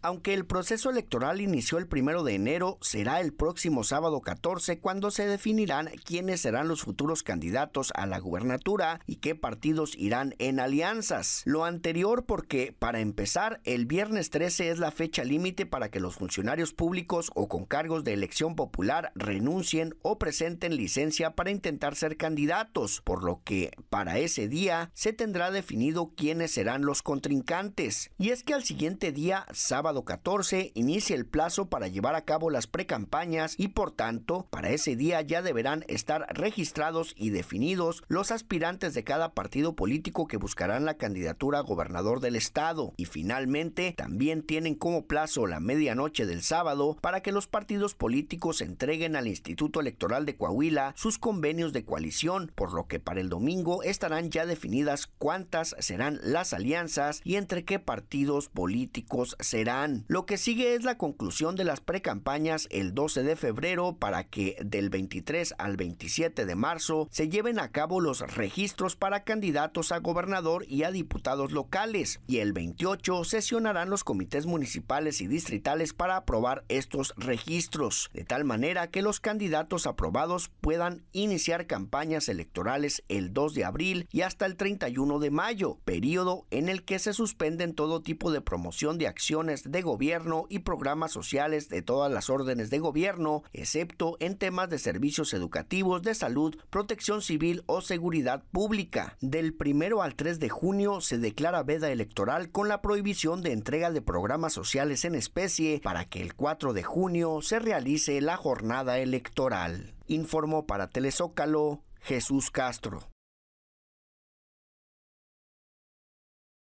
Aunque el proceso electoral inició el primero de enero, será el próximo sábado 14 cuando se definirán quiénes serán los futuros candidatos a la gubernatura y qué partidos irán en alianzas. Lo anterior porque, para empezar, el viernes 13 es la fecha límite para que los funcionarios públicos o con cargos de elección popular renuncien o presenten licencia para intentar ser candidatos, por lo que para ese día se tendrá definido quiénes serán los contrincantes. Y es que al siguiente día, sábado, 14 inicia el plazo para llevar a cabo las precampañas y por tanto, para ese día ya deberán estar registrados y definidos los aspirantes de cada partido político que buscarán la candidatura a gobernador del estado y finalmente también tienen como plazo la medianoche del sábado para que los partidos políticos entreguen al Instituto Electoral de Coahuila sus convenios de coalición, por lo que para el domingo estarán ya definidas cuántas serán las alianzas y entre qué partidos políticos serán lo que sigue es la conclusión de las precampañas el 12 de febrero para que del 23 al 27 de marzo se lleven a cabo los registros para candidatos a gobernador y a diputados locales y el 28 sesionarán los comités municipales y distritales para aprobar estos registros, de tal manera que los candidatos aprobados puedan iniciar campañas electorales el 2 de abril y hasta el 31 de mayo, periodo en el que se suspenden todo tipo de promoción de acciones de gobierno y programas sociales de todas las órdenes de gobierno, excepto en temas de servicios educativos, de salud, protección civil o seguridad pública. Del 1 al 3 de junio se declara veda electoral con la prohibición de entrega de programas sociales en especie para que el 4 de junio se realice la jornada electoral. Informó para Telezócalo Jesús Castro.